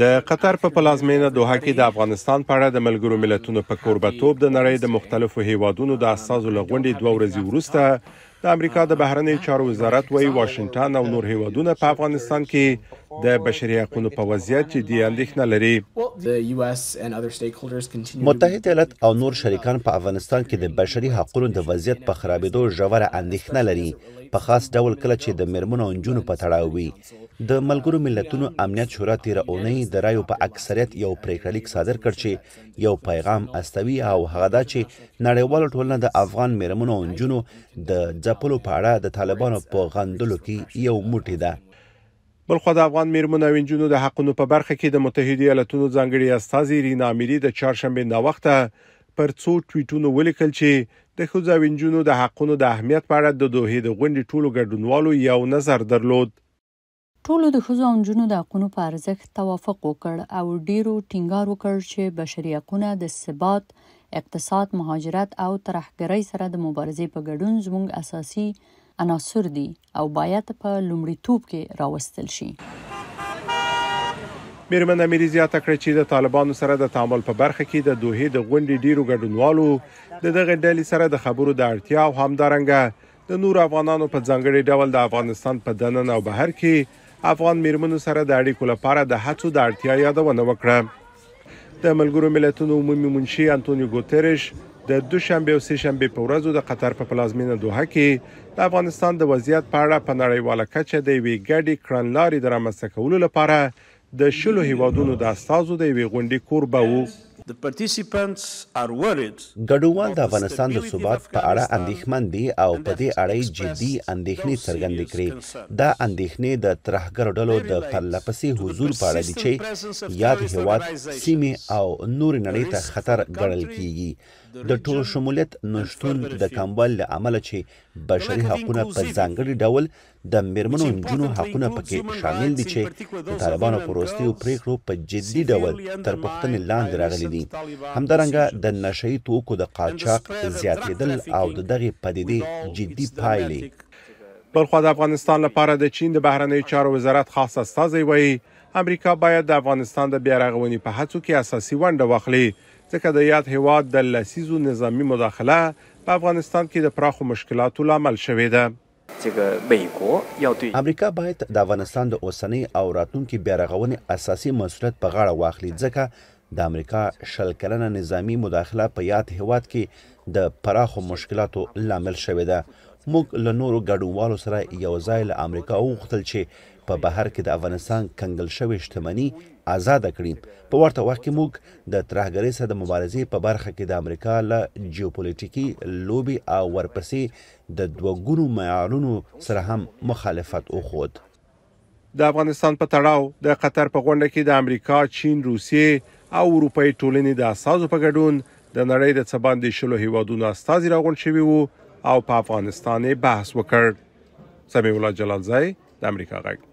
د قطر په پلازمینه دوحه کې د افغانستان په اړه د ملګرو ملتونو په کوربتوب د نړۍ د مختلفو هیوادونو د اساسو لغونډې دوه ورځې وروسته د امریکا د بهرنی چارو وزارت وایي واشنگټن او نور هیوادونه په افغانستان کې د بشري حقوقو په وضعیت چې دی اندېښنه لري متحد ایالات او نور شریکان په افغانستان کې د بشري حقوقو د وضعیت په خرابېدو ژوره اندېښنه لري په خاص ډول کله چې د مرمنو او جنونو په تړاو وي د ملګرو ملتونو امنیت شورا تیر اونۍ د رایو په اکثریت یو پریکړه لیک صادر کړ چې یو پیغام استوي او هغه دا چې نړیوال ټولنه د افغان مرمنو او جنونو د ځپلو په اړه د طالبانو په غندلو کې یو موټی ده بل خو د افغان میرمنو او انجونو د حقونو په برخه کې د متحده ایالاتونو ځانګړي استاذي رینا اميري د چهارشنبه نه وخته پر څو ټویټونو ولیکل چې د خوځا وینجونو د حقونو د اهمیت په اړه د دوه د غونډې ټولو ګډونوالو یو نظر درلود ټولو د خوځا وینجونو د حقونو په ارزښت توافق وکړ او ډیرو ټینګار وکړ چې بشري حقونه د ثبات اقتصاد مهاجرت او ترهګرۍ سره د مبارزې په ګډون زموږ اساسي عناصر دي او باید په لومړیتوب کې راوستل شي میرمن امیری زیاته کړ چې د طالبانو سره د تعامل په برخه کې د دوه د غونډې ډیرو ګډونوالو د دغه ډلې سره د خبرو د اړتیا او همدارنګه د نور افغانانو په ځنګړي ډول د افغانستان په دننه او بهر کې افغان میرمنو سره د اړیکو لپاره د هڅو د اړتیا یادونه وکړه د ملګرو ملتونو عمومي منشي انټونیو ګوتریش د دوشنبه او سه شنبه په ورځو د قطر په پلازمینه دوحه کې د افغانستان د وضعیت په اړه په نړیواله کچه د وی ګډي کرنلاري درامسته کولو لپاره د شلو هیوادونو د استازو د وی غونډې کوربه وو ګډووال د افغانستان د ثبات په اړه اندېښمن دي او په دې اړه یې جدي اندېښنې څرګندې کړې دا اندېښنې د ترهګر ډلو د پرلپسې حضور په اړه دي چې یاد هیواد سیمې او نور نړۍ ته خطر ګڼل کیږي د ټول شمولیت نشتون د کمبل عمل چې بشري حقوقونه په ځانګړي ډول د میرمنو جنو حقونه پکې شامل دي چې د طالبانو پروستیو پریکړو په جدي ډول تر پښتنې لاندې راغلي دي همدارنګه د نشئی توکو د قاچاق زیاتېدل او د دغه پدیدې جدي پایلې بلخو د افغانستان لپاره د چین د بهرنیو چارو وزارت خاص استازي وایي امریکا باید د افغانستان د بیا رغونې په هڅو کې اساسي ونډه واخلي ځکه د یاد هیواد د لسیزو نظامی مداخله په افغانستان کې د پراخو مشکلاتو لامل شوې ده 这个美国要对 امریکا باید د افغانستان د اوسنۍ او راتلونکي بیارغونې اساسي مسولیت په غاړه واخلي ځکه د امریکا شل کلنه نظامی مداخله په یاد هیواد کې د پراخو مشکلاتو لامل شوې ده موږ له نورو ګډونوالو سره یو ځای له امریکا وغوښتل چې په بهر کې د افغانستان کنګل شوې شتمنۍ آزاد کړي په ورته وخت کې موږ د ترهګرۍ سره د مبارزې په برخه کې د امریکا له جیوپولیټیکي لوبي او ورپسې د دوګونو معیارونو سره هم مخالفت وخوت د افغانستان په تړاو د قطر په غونډه کې د امریکا، چین، روسیې او اروپאי ټولنې د اساسو په ګډون د نړۍ د څباندې شلو هیوادونو استازي راغونډ شوي وو او په افغانستان بحث وکړ سمي الله جلال زای د امریکا غږ